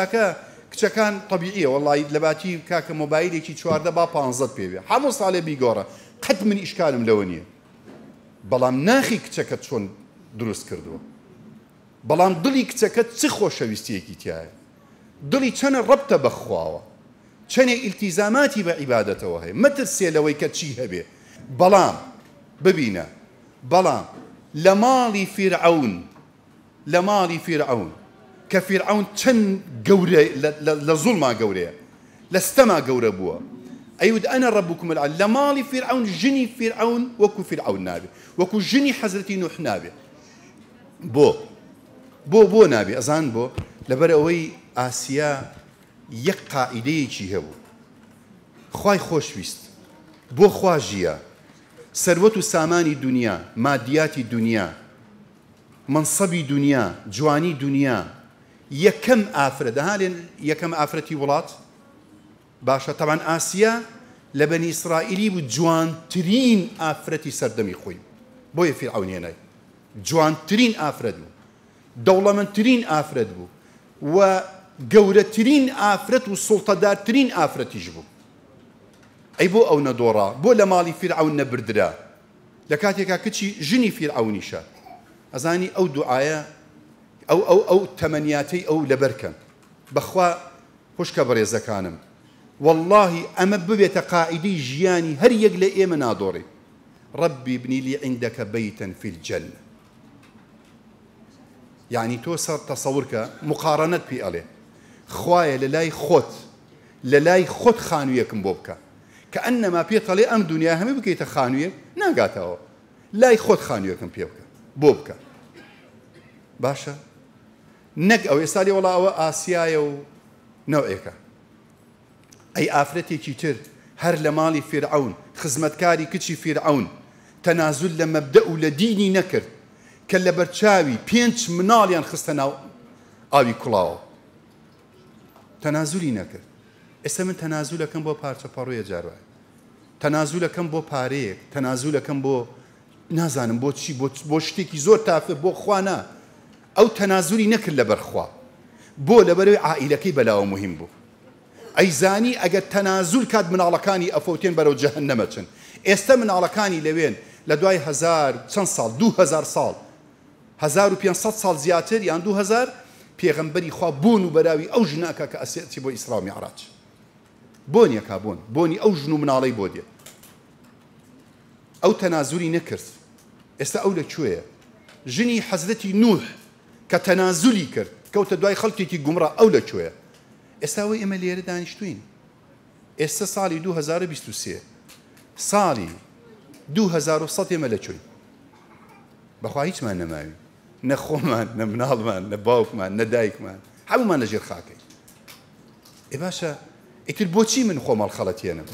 کاکە کچەکان طببیعیە وڵی لەباتی کاکە مۆبایلێکی چواردە با پ پێوێ هەموو ساڵێ بیگۆڕە قەت من ئیشکالم لەوە نییە بەڵام ناخی کچەکە چۆن دروست کردووە بەڵام دڵی کچەکە چ خۆشەویستیەکی تایە دڵی چەنە ڕەبتە بەخواوە چەنێ ئیلتیزاماتی بە عیباەتەوە هەیە مەترسێ لەوەی کە چی هەبێ بەڵام ببینە بەڵام لە ماڵی فیرعون لە ماڵی فیرعون کە فیرعون چەند گەورە لە زوڵما گەورەیە لە ستەما گەورە أيود أنا ربكم ڕەبووکمل لە ماڵی فرعون جني فرعون وكو فرعون نابي وكو جني حزرتي نوح نابي بو بو بو نابي أزان بو لەبەر آسيا يقع یەک قائیدەیەکی هەبوو خوش خۆشویست بو خواژیە سەروەت ساماني دنيا دنیا دنيا منصبي دنيا جواني دنيا یەکەم ئافرە دەهالێن یەکەم ئافرەتی وڵات باشە تەوان ئاسیا لە بەنی ئیسرائیلی و جوانترین ئافرەتی سەردەمی خۆی بۆیە فیعونێنای جوانترین ئافرەت بوو دەوڵەمەندترین ئافرەت بوو و گەورەترین ئافرەت و سڵتەدارترین ئافرەتیش بوو ئەی بو ئەو نەدۆڕا بۆ لە ماڵی فیرعون نەبردرا لكاتيكا كتشي جني ژنی فیرعونیشە أزاني أو دعايا او او او تمنياتي او لبركم بخوا خوش كبر يا زكانم والله أما ببيت قائدي جياني هر يقل إيه مناظري ربي ابني لي عندك بيتا في الجنة يعني توصل تصورك مقارنة في أليه خوايا للاي خوت للاي خوت خانويا بوبكا كأنما في طلي أم دنيا هم بكيت خانويا ناقاتها لاي خوت خانويا كمبوبكا بوبكا باشا نەک ئەو ئێستای وڵاوە ئاسیایە و نەوەیەەکە ئەی ئافرەتێکی تر هەر لە ماڵی فێرعون خزمەتکاری کچی فێرعون تەنازول لە مەبدە و لە دینی نەکرد کە لە بەرچاوی پێنج مناڵیان خستە ناو ئاوی کوڵاوە تەنازولی نەکرد ئێستا من تەنازولەکەم بۆ پارچە پەڕۆیە جارە تەنازولەکەم بۆ پارەیەک تەنازولەکەم بۆ نازانم بۆ چی بۆ شتێکی زۆر تافە بۆ خوانە ئەو تەنازوری نەکرد لە بەرخوا بۆ لەبەروی عائیلەکەی بەلاوە مهم بوو ئەی زانی ئەگەر تەنازول کات مناڵەکانی ئەفوتێن بەرەو جەهن نەمەچن ئێستا مناڵەکانی لەوێن لە دوای هزار چەند ساڵ 2000 ساڵ 1500 ساڵ زیاتر یان 2000 پێغمبەری خوا بۆن و بەراوی ئەو ژناکە کە ئەسێتی بۆ ئیسلامی عراج بۆنیەکە بۆن بۆنی ئەو ژن و مناڵی بۆ دێت ئەو تەنازوری نەکرد ئێستا ئەو لە کوێیە ژنی حەزرەتی نوح کە تەنازولی کرد کەوتە دوای خەڵکێکی گومڕ ئەو لەکوێە ئێستاوەی ئێمە لێرە دانیشتوین ئێستا ساڵی 2023 ساڵی 2100 ئێمە لەکوین بەخوا هیچمان نەماوی نەخۆمان نە مناڵمان نە باوکمان نە دایکمان هەمومان لەژێر خاکەی ێ باشە ئیتر بۆچی من خۆمەڵ خەڵەتێنم.